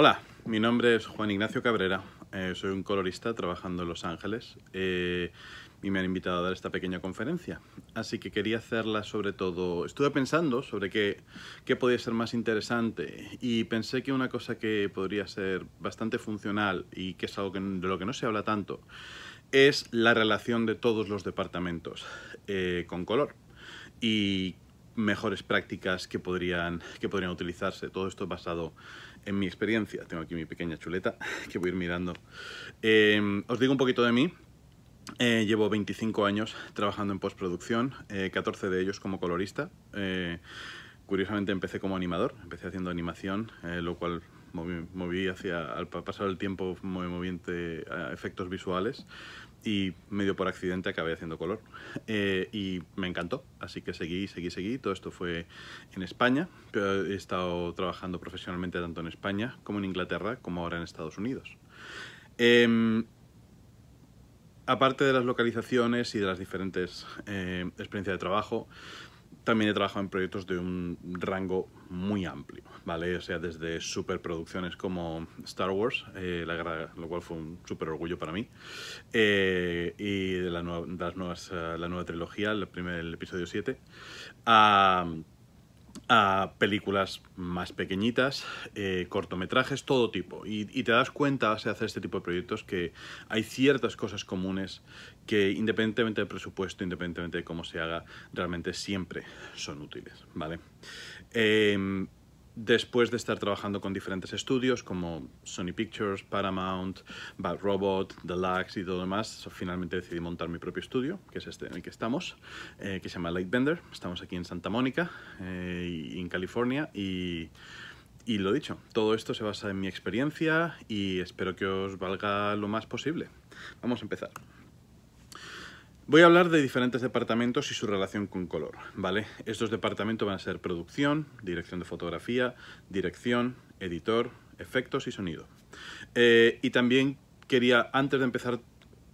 Hola, mi nombre es Juan Ignacio Cabrera, eh, soy un colorista trabajando en Los Ángeles eh, y me han invitado a dar esta pequeña conferencia. Así que quería hacerla sobre todo, estuve pensando sobre qué, qué podía ser más interesante y pensé que una cosa que podría ser bastante funcional y que es algo de lo que no se habla tanto es la relación de todos los departamentos eh, con color y mejores prácticas que podrían, que podrían utilizarse. Todo esto basado en mi experiencia. Tengo aquí mi pequeña chuleta que voy a ir mirando. Em, os digo un poquito de mí. Eh, llevo 25 años trabajando en postproducción, 14 eh, de ellos como colorista. Eh, curiosamente empecé como animador, empecé haciendo animación, lo cual moví, moví, hacia, al pasar el tiempo, a efectos visuales y medio por accidente acabé haciendo color. Eh, y me encantó, así que seguí, seguí, seguí. Todo esto fue en España, pero he estado trabajando profesionalmente tanto en España como en Inglaterra, como ahora en Estados Unidos. Em, aparte de las localizaciones y de las diferentes eh, experiencias de trabajo, también he trabajado en proyectos de un rango muy amplio, ¿vale? O sea, desde superproducciones como Star Wars, eh, lo cual fue un súper orgullo para mí, eh, y de, la, nuevas, eh, la nueva trilogía, el primer episodio 7, a a películas más pequeñitas, eh, cortometrajes, todo tipo. Y, te das cuenta, se hace este tipo de proyectos, que hay ciertas cosas comunes que independientemente del presupuesto, independientemente de cómo se haga, realmente siempre son útiles, ¿vale? Eh, después de estar trabajando con diferentes estudios como Sony Pictures, Paramount, Bad Robot, Deluxe y todo lo demás, finalmente decidí montar mi propio estudio, que es este en el que estamos, eh, que se llama Lightbender. Estamos aquí en Santa Mónica, eh, en California, y, y lo dicho, todo esto se basa en mi experiencia y espero que os valga lo más posible. Vamos a empezar. Voy a hablar de diferentes departamentos y su relación con color, ¿vale? Estos departamentos van a ser producción, dirección de fotografía, dirección, editor, efectos y sonido. Eh, y también quería, antes de empezar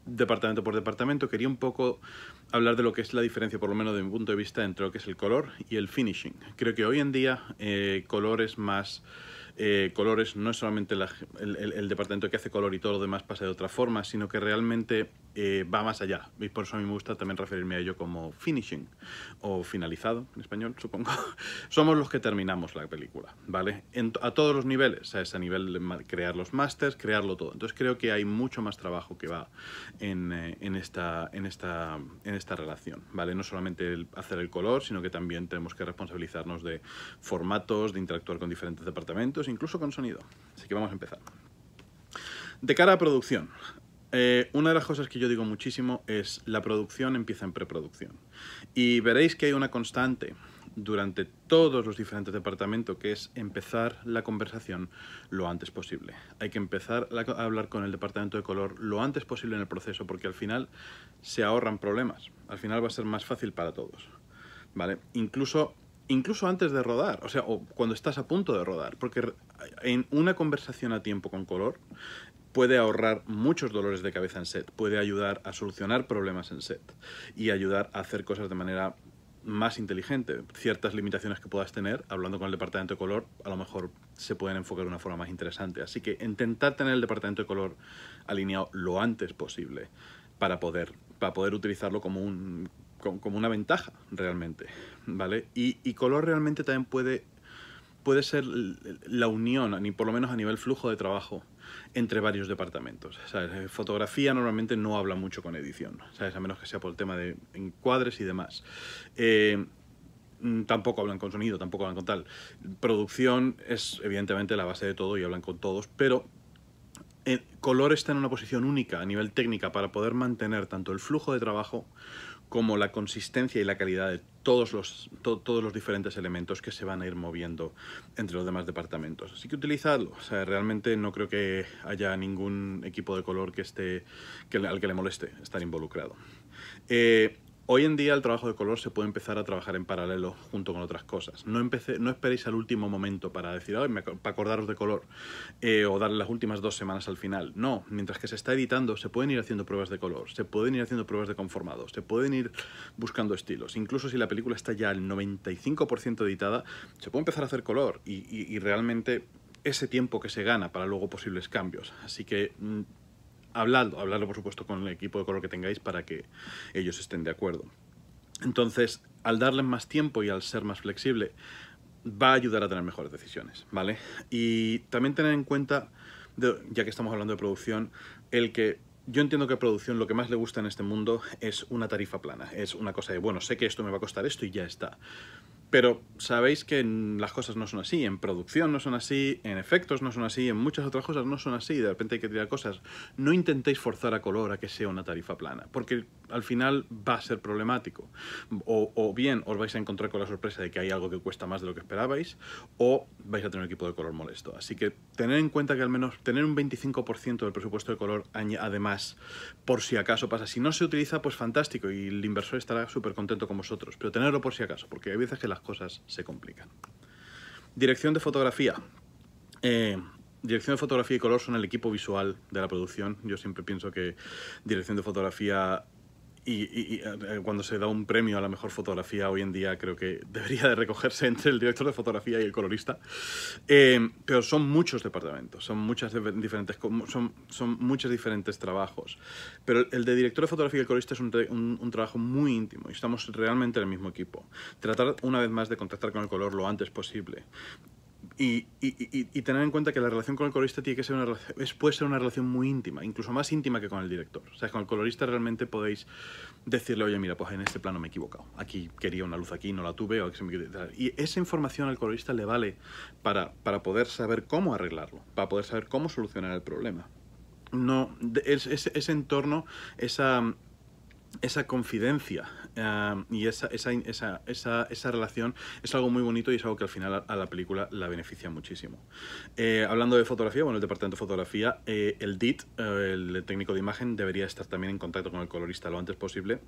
departamento por departamento, quería un poco hablar de lo que es la diferencia, por lo menos de mi punto de vista, entre lo que es el color y el finishing. Creo que hoy en día eh, colores más... Eh, colores no es solamente el, el departamento que hace color y todo lo demás pasa de otra forma, sino que realmente eh, va más allá. Y por eso a mí me gusta también referirme a ello como finishing o finalizado, en español supongo. Somos los que terminamos la película, ¿vale? a todos los niveles, a ese nivel de crear los másters, crearlo todo. Entonces creo que hay mucho más trabajo que va en, eh, esta, en, esta, relación, ¿vale? No solamente hacer el color, sino que también tenemos que responsabilizarnos de formatos, de interactuar con diferentes departamentos, incluso con sonido. Así que vamos a empezar. De cara a producción, eh, una de las cosas que yo digo muchísimo es la producción empieza en preproducción. Y veréis que hay una constante durante todos los diferentes departamentos, que es empezar la conversación lo antes posible. Hay que empezar a hablar con el departamento de color lo antes posible en el proceso, porque al final se ahorran problemas. Al final va a ser más fácil para todos. ¿Vale? Incluso incluso antes de rodar, o sea, o cuando estás a punto de rodar, porque en una conversación a tiempo con color puede ahorrar muchos dolores de cabeza en set, puede ayudar a solucionar problemas en set y ayudar a hacer cosas de manera más inteligente. Ciertas limitaciones que puedas tener, hablando con el departamento de color, a lo mejor se pueden enfocar de una forma más interesante. Así que intentar tener el departamento de color alineado lo antes posible para poder, para poder utilizarlo como, un, como una ventaja realmente. ¿vale? y color realmente también puede puede ser la unión, ni por lo menos a nivel flujo de trabajo, entre varios departamentos. Eh, fotografía normalmente no habla mucho con edición, ¿sabes? a menos que sea por el tema de encuadres y demás. Eh, mm, tampoco hablan con sonido, tampoco hablan con tal. Producción es evidentemente la base de todo y hablan con todos, pero el eh, color está en una posición única a nivel técnica para poder mantener tanto el flujo de trabajo como la consistencia y la calidad de todos los, todos los diferentes elementos que se van a ir moviendo entre los demás departamentos. Así que utilizadlo. realmente no creo que haya ningún equipo de color que esté, al que le moleste estar involucrado. Eh, Hoy en día el trabajo de color se puede empezar a trabajar en paralelo junto con otras cosas. No, no esperéis al último momento para decir, para acordaros de color, eh, o darle las últimas dos semanas al final. No, mientras que se está editando, se pueden ir haciendo pruebas de color, se pueden ir haciendo pruebas de conformados, se pueden ir buscando estilos. Incluso si la película está ya al 95% editada, se puede empezar a hacer color y, y realmente ese tiempo que se gana para luego posibles cambios. Así que mm, hablando, hablarlo por supuesto con el equipo de color que tengáis para que ellos estén de acuerdo. Entonces, al darles más tiempo y al ser más flexible, va a ayudar a tener mejores decisiones, ¿vale? Y también tener en cuenta, ya que estamos hablando de producción, el que yo entiendo que a producción lo que más le gusta en este mundo es una tarifa plana, es una cosa de, bueno, sé que esto me va a costar esto y ya está. Pero sabéis que las cosas no son así, en producción no son así, en efectos no son así, en muchas otras cosas no son así, de repente hay que tirar cosas. No intentéis forzar a color a que sea una tarifa plana, porque al final va a ser problemático. O, bien os vais a encontrar con la sorpresa de que hay algo que cuesta más de lo que esperabais, o vais a tener un equipo de color molesto. Así que tener en cuenta que al menos tener un 25% del presupuesto de color, además, por si acaso pasa, si no se utiliza, pues fantástico y el inversor estará súper contento con vosotros, pero tenerlo por si acaso, porque hay veces que las cosas se complican. Dirección de fotografía. Eh, dirección de fotografía y color son el equipo visual de la producción. Yo siempre pienso que dirección de fotografía y, eh, cuando se da un premio a la mejor fotografía hoy en día, creo que debería de recogerse entre el director de fotografía y el colorista. Eh, pero son muchos departamentos, son, muchas diferentes, son, son muchos diferentes trabajos. Pero el de director de fotografía y el colorista es un, trabajo muy íntimo y estamos realmente en el mismo equipo. Tratar una vez más de contactar con el color lo antes posible. Y, tener en cuenta que la relación con el colorista tiene que ser puede ser una relación muy íntima, incluso más íntima que con el director. O sea, con el colorista realmente podéis decirle, oye, mira, pues en este plano me he equivocado. Aquí quería una luz aquí, no la tuve. O y esa información al colorista le vale para, para poder saber cómo arreglarlo, para poder saber cómo solucionar el problema. No, ese, entorno, esa, esa confidencia y esa, esa, esa, esa, esa relación es algo muy bonito y es algo que al final a, la película la beneficia muchísimo. Eh, hablando de fotografía, bueno, el departamento de fotografía, eh, el DIT, eh, el técnico de imagen, debería estar también en contacto con el colorista lo antes posible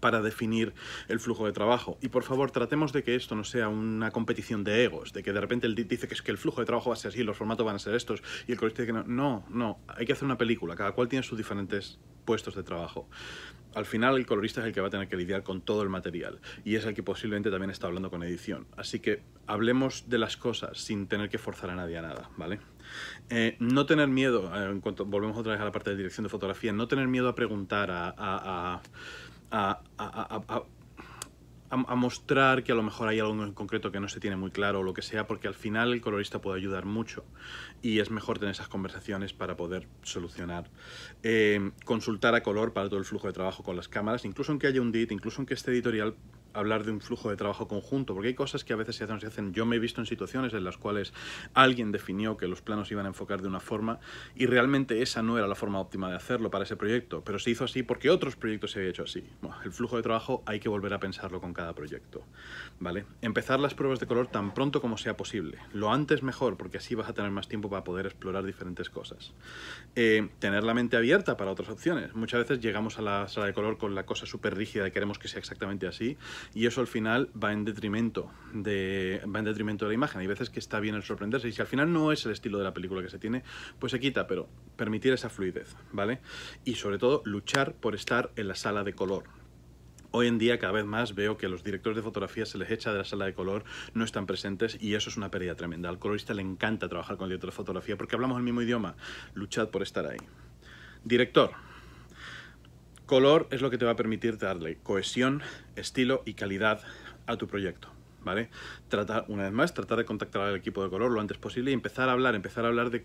para definir el flujo de trabajo. Y por favor, tratemos de que esto no sea una competición de egos, de que de repente él dice que es que el flujo de trabajo va a ser así, los formatos van a ser estos, y el colorista dice que no. No, no, hay que hacer una película, cada cual tiene sus diferentes puestos de trabajo. Al final el colorista es el que va a tener que lidiar con todo el material y es el que posiblemente también está hablando con edición. Así que hablemos de las cosas sin tener que forzar a nadie a nada, ¿vale? Eh, no tener miedo, eh, en cuanto volvemos otra vez a la parte de dirección de fotografía, no tener miedo a preguntar, a a, a, a, mostrar que a lo mejor hay algo en concreto que no se tiene muy claro o lo que sea, porque al final el colorista puede ayudar mucho y es mejor tener esas conversaciones para poder solucionar. Eh, consultar a color para todo el flujo de trabajo con las cámaras, incluso en que haya un DIT, incluso en que este editorial hablar de un flujo de trabajo conjunto, porque hay cosas que a veces se hacen, se hacen. Yo me he visto en situaciones en las cuales alguien definió que los planos iban a enfocar de una forma y realmente esa no era la forma óptima de hacerlo para ese proyecto, pero se hizo así porque otros proyectos se habían hecho así. el flujo de trabajo hay que volver a pensarlo con cada proyecto, ¿vale? Empezar las pruebas de color tan pronto como sea posible, lo antes mejor, porque así vas a tener más tiempo para poder explorar diferentes cosas. Eh, tener la mente abierta para otras opciones. Muchas veces llegamos a la sala de color con la cosa súper rígida y queremos que sea exactamente así, y eso al final va en detrimento de, va en detrimento de la imagen. Hay veces que está bien el sorprenderse y si al final no es el estilo de la película que se tiene, pues se quita, pero permitir esa fluidez, ¿vale? Y sobre todo luchar por estar en la sala de color, Hoy en día cada vez más veo que a los directores de fotografía se les echa de la sala de color, no están presentes y eso es una pérdida tremenda. Al colorista le encanta trabajar con el director de fotografía porque hablamos el mismo idioma. Luchad por estar ahí. Director, Color es lo que te va a permitir darle cohesión, estilo y calidad a tu proyecto. ¿Vale? Tratar, una vez más, tratar de contactar al equipo de color lo antes posible y empezar a hablar, empezar a hablar de,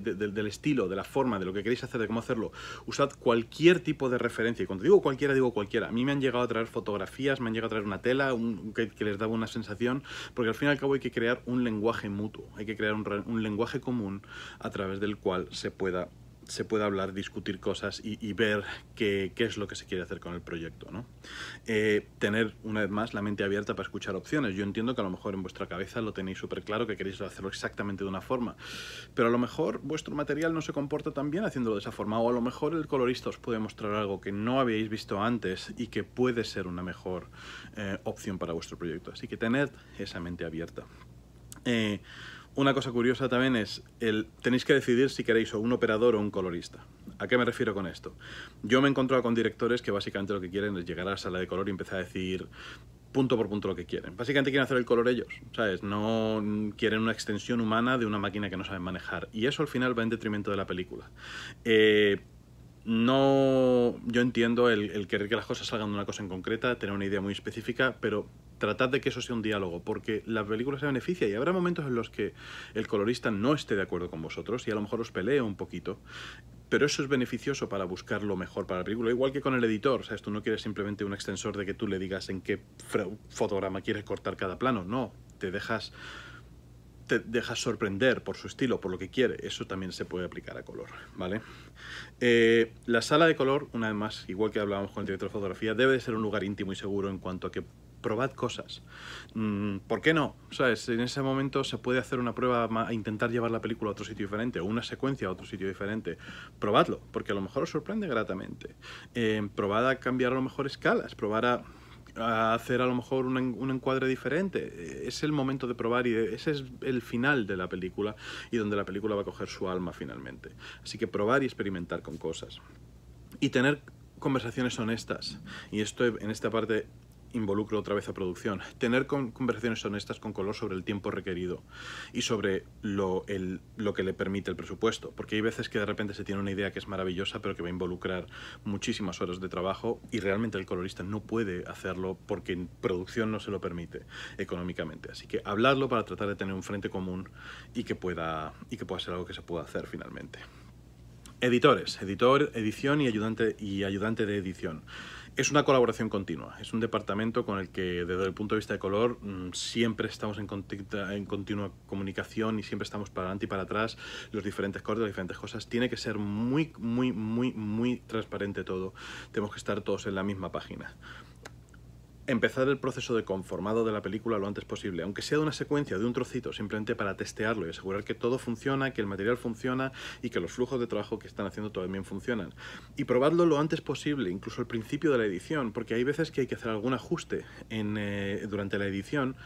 del estilo, de la forma, de lo que queréis hacer, de cómo hacerlo. Usad cualquier tipo de referencia. Y cuando digo cualquiera, digo cualquiera. A mí me han llegado a traer fotografías, me han llegado a traer una tela un, que, les daba una sensación, porque al fin y al cabo hay que crear un lenguaje mutuo, hay que crear un, un lenguaje común a través del cual se pueda se puede hablar, discutir cosas y, ver qué, es lo que se quiere hacer con el proyecto. Eh, tener, una vez más, la mente abierta para escuchar opciones. Yo entiendo que a lo mejor en vuestra cabeza lo tenéis súper claro, que queréis hacerlo exactamente de una forma, pero a lo mejor vuestro material no se comporta tan bien haciéndolo de esa forma, o a lo mejor el colorista os puede mostrar algo que no habéis visto antes y que puede ser una mejor eh, opción para vuestro proyecto. Así que tened esa mente abierta. Eh, una cosa curiosa también es, el, tenéis que decidir si queréis o un operador o un colorista. ¿A qué me refiero con esto? Yo me he encontrado con directores que básicamente lo que quieren es llegar a la sala de color y empezar a decir punto por punto lo que quieren. Básicamente quieren hacer el color ellos, ¿sabes? No quieren una extensión humana de una máquina que no saben manejar. Y eso al final va en detrimento de la película. Eh, no, yo entiendo el, el, querer que las cosas salgan de una cosa en concreta, tener una idea muy específica, pero tratad de que eso sea un diálogo, porque la película se beneficia y habrá momentos en los que el colorista no esté de acuerdo con vosotros y a lo mejor os pelea un poquito, pero eso es beneficioso para buscar lo mejor para la película, igual que con el editor, o sea, tú no quieres simplemente un extensor de que tú le digas en qué fotograma quieres cortar cada plano, no, te dejas te dejas sorprender por su estilo, por lo que quiere, eso también se puede aplicar a color, ¿vale? Eh, la sala de color, una vez más, igual que hablábamos con el director de fotografía, debe de ser un lugar íntimo y seguro en cuanto a que probad cosas. Mm, ¿Por qué no? ¿Sabes? En ese momento se puede hacer una prueba a intentar llevar la película a otro sitio diferente o una secuencia a otro sitio diferente. Probadlo, porque a lo mejor os sorprende gratamente. Eh, probad a cambiar a lo mejor escalas, probar a hacer a lo mejor un, encuadre diferente. Eh, es el momento de probar y ese es el final de la película y donde la película va a coger su alma finalmente. Así que probar y experimentar con cosas. Y tener conversaciones honestas. Y esto en esta parte involucro otra vez a producción, tener conversaciones honestas con Color sobre el tiempo requerido y sobre lo, lo que le permite el presupuesto, porque hay veces que de repente se tiene una idea que es maravillosa, pero que va a involucrar muchísimas horas de trabajo y realmente el colorista no puede hacerlo porque en producción no se lo permite económicamente. Así que hablarlo para tratar de tener un frente común y que pueda, y que pueda ser algo que se pueda hacer finalmente. Editores, editor, edición y ayudante, y ayudante de edición. Es una colaboración continua, es un departamento con el que desde el punto de vista de color mm, siempre estamos en, continua, en continua comunicación y siempre estamos para adelante y para atrás, los diferentes cortes, las diferentes cosas. Tiene que ser muy, muy, muy, muy transparente todo. Tenemos que estar todos en la misma página empezar el proceso de conformado de la película lo antes posible, aunque sea de una secuencia, de un trocito, simplemente para testearlo y asegurar que todo funciona, que el material funciona y que los flujos de trabajo que están haciendo también funcionan. Y probarlo lo antes posible, incluso al principio de la edición, porque hay veces que hay que hacer algún ajuste eh, durante la edición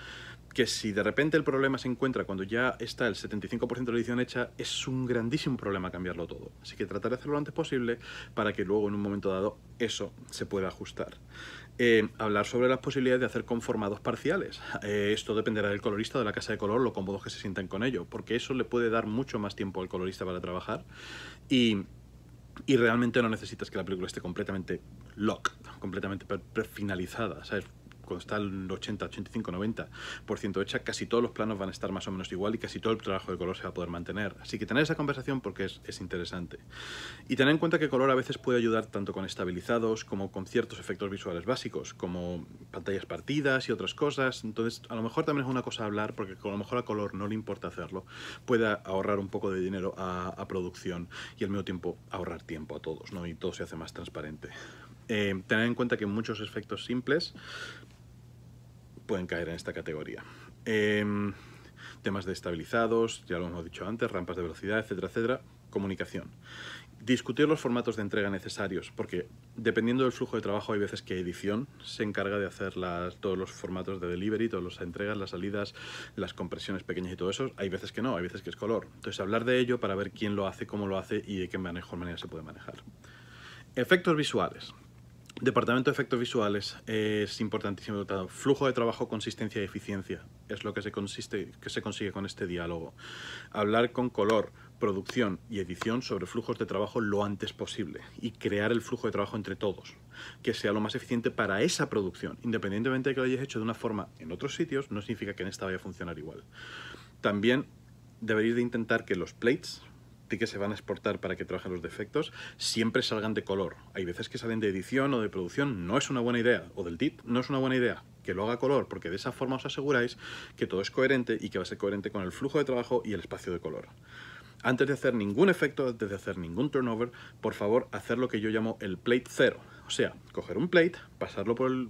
que si de repente el problema se encuentra cuando ya está el 75% de la edición hecha, es un grandísimo problema cambiarlo todo. Así que tratar de hacerlo lo antes posible para que luego en un momento dado eso se pueda ajustar. Eh, hablar sobre las posibilidades de hacer conformados parciales. Eh, esto dependerá del colorista, de la casa de color, lo cómodos que se sientan con ello, porque eso le puede dar mucho más tiempo al colorista para trabajar y, y realmente no necesitas que la película esté completamente lock completamente finalizada. ¿sabes? cuando está el 80, 85, 90% hecha, casi todos los planos van a estar más o menos igual y casi todo el trabajo de color se va a poder mantener. Así que tener esa conversación porque es, interesante. Y tener en cuenta que color a veces puede ayudar tanto con estabilizados como con ciertos efectos visuales básicos, como pantallas partidas y otras cosas. Entonces, a lo mejor también es una cosa hablar porque a lo mejor a color no le importa hacerlo, Puede ahorrar un poco de dinero a, producción y al mismo tiempo ahorrar tiempo a todos, ¿no? Y todo se hace más transparente. Eh, tener en cuenta que muchos efectos simples pueden caer en esta categoría. Em, temas de estabilizados, ya lo hemos dicho antes, rampas de velocidad, etcétera, etcétera. Comunicación. Discutir los formatos de entrega necesarios, porque dependiendo del flujo de trabajo hay veces que edición se encarga de hacer todos los formatos de delivery, todas las entregas, las salidas, las compresiones pequeñas y todo eso. Hay veces que no, hay veces que es color. Entonces hablar de ello para ver quién lo hace, cómo lo hace y de qué mejor manera se puede manejar. Efectos visuales. Departamento de Efectos Visuales es importantísimo. Flujo de trabajo, consistencia y eficiencia es lo que se, consigue con este diálogo. Hablar con color, producción y edición sobre flujos de trabajo lo antes posible y crear el flujo de trabajo entre todos, que sea lo más eficiente para esa producción. Independientemente de que lo hayas hecho de una forma en otros sitios, no significa que en esta vaya a funcionar igual. También deberéis de intentar que los plates, que se van a exportar para que trabajen los defectos siempre salgan de color. Hay veces que salen de edición o de producción, no es una buena idea, o del TIT, no es una buena idea que lo haga color, porque de esa forma os aseguráis que todo es coherente y que va a ser coherente con el flujo de trabajo y el espacio de color. Antes de hacer ningún efecto, antes de hacer ningún turnover, por favor, hacer lo que yo llamo el plate cero o sea, coger un plate, pasarlo por el,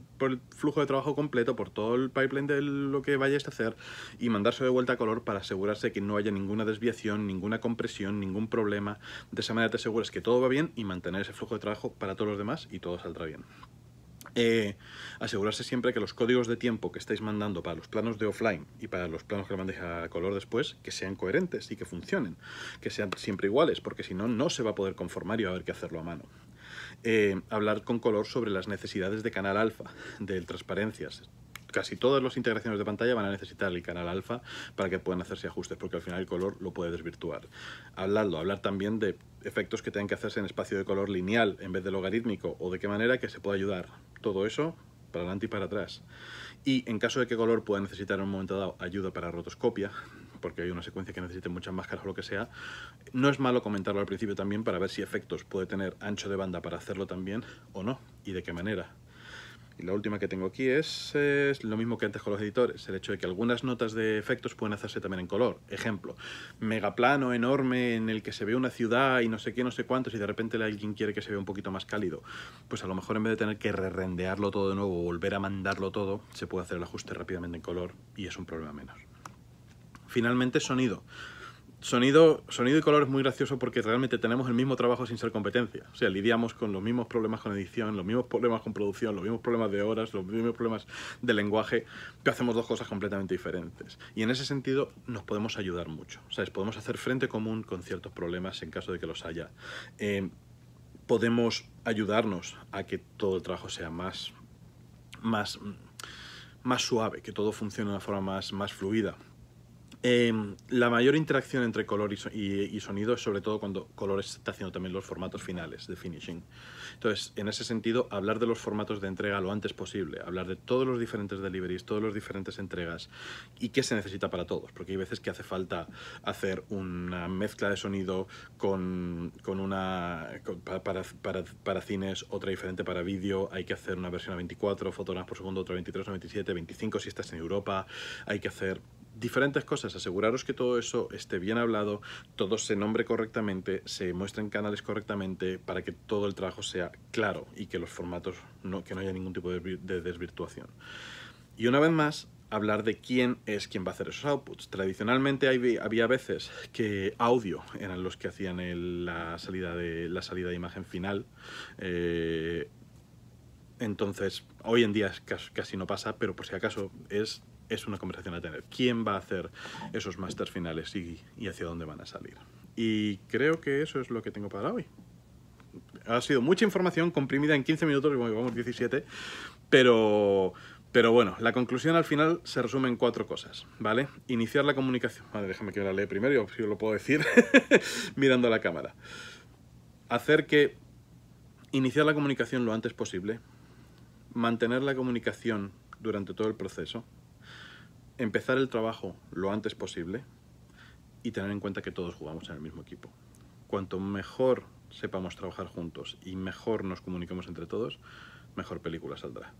flujo de trabajo completo, por todo el pipeline de lo que vayáis a hacer y mandarse de vuelta a color para asegurarse que no haya ninguna desviación, ninguna compresión, ningún problema. De esa manera te aseguras que todo va bien y mantener ese flujo de trabajo para todos los demás y todo saldrá bien. Eh, asegurarse siempre que los códigos de tiempo que estáis mandando para los planos de offline y para los planos que lo mandéis a color después, que sean coherentes y que funcionen, que sean siempre iguales, porque si no, no se va a poder conformar y va a haber que hacerlo a mano. Eh, hablar con color sobre las necesidades de canal alfa, de transparencias. Casi todas las integraciones de pantalla van a necesitar el canal alfa para que puedan hacerse ajustes, porque al final el color lo puede desvirtuar. Hablarlo, hablar también de efectos que tengan que hacerse en espacio de color lineal en vez de logarítmico, o de qué manera que se pueda ayudar. Todo eso para adelante y para atrás. Y en caso de que color pueda necesitar en un momento dado ayuda para rotoscopia, porque hay una secuencia que necesite muchas máscaras o lo que sea, no es malo comentarlo al principio también para ver si efectos puede tener ancho de banda para hacerlo también o no, y de qué manera. Y la última que tengo aquí es, lo mismo que antes con los editores, el hecho de que algunas notas de efectos pueden hacerse también en color. Ejemplo, megaplano enorme en el que se ve una ciudad y no sé qué, no sé cuántos, y de repente alguien quiere que se vea un poquito más cálido. Pues a lo mejor en vez de tener que re todo de nuevo, o volver a mandarlo todo, se puede hacer el ajuste rápidamente en color y es un problema menos. Finalmente, sonido. Sonido, sonido y color es muy gracioso porque realmente tenemos el mismo trabajo sin ser competencia. O sea, lidiamos con los mismos problemas con edición, los mismos problemas con producción, los mismos problemas de horas, los mismos problemas de lenguaje, pero hacemos dos cosas completamente diferentes. Y en ese sentido nos podemos ayudar mucho. ¿Sabes? Podemos hacer frente común con ciertos problemas en caso de que los haya. Eh, podemos ayudarnos a que todo el trabajo sea más, más, más suave, que todo funcione de una forma más, más fluida. Em, la mayor interacción entre color y, sonido es sobre todo cuando Colores está haciendo también los formatos finales de finishing. Entonces, en ese sentido, hablar de los formatos de entrega lo antes posible, hablar de todos los diferentes deliveries, todos los diferentes entregas y qué se necesita para todos, porque hay veces que hace falta hacer una mezcla de sonido con, una para, cines, otra diferente para vídeo, hay que hacer una versión a 24 fotogramas por segundo, otra 23, a 27, 25 si estás en Europa, hay que hacer diferentes cosas. Aseguraros que todo eso esté bien hablado, todo se nombre correctamente, se muestren canales correctamente para que todo el trabajo sea claro y que los formatos no, que no haya ningún tipo de desvirtuación. Y una vez más, hablar de quién es quien va a hacer esos outputs. Tradicionalmente hay, había veces que audio eran los que hacían la, salida de, la salida de imagen final. Eh, entonces, hoy en día casi no pasa, pero por si acaso es es una conversación a tener. ¿Quién va a hacer esos másteres finales y, hacia dónde van a salir? Y creo que eso es lo que tengo para hoy. Ha sido mucha información comprimida en 15 minutos, como llevamos 17, pero, pero bueno, la conclusión al final se resume en cuatro cosas, ¿vale? Iniciar la comunicación. Madre, déjame que la lea primero, yo, lo puedo decir mirando a la cámara. Hacer que iniciar la comunicación lo antes posible, mantener la comunicación durante todo el proceso, empezar el trabajo lo antes posible y tener en cuenta que todos jugamos en el mismo equipo. Cuanto mejor sepamos trabajar juntos y mejor nos comuniquemos entre todos, mejor película saldrá.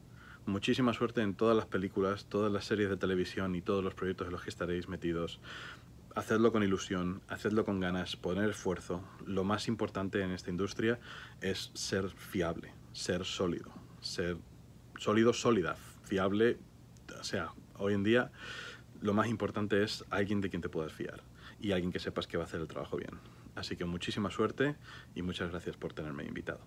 Muchísima suerte en todas las películas, todas las series de televisión y todos los proyectos en los que estaréis metidos. Hacedlo con ilusión, hacedlo con ganas, poner esfuerzo. Lo más importante en esta industria es ser fiable, ser sólido, ser sólido, sólida, fiable, o sea, hoy en día lo más importante es alguien de quien te puedas fiar y alguien que sepas que va a hacer el trabajo bien. Así que muchísima suerte y muchas gracias por tenerme invitado.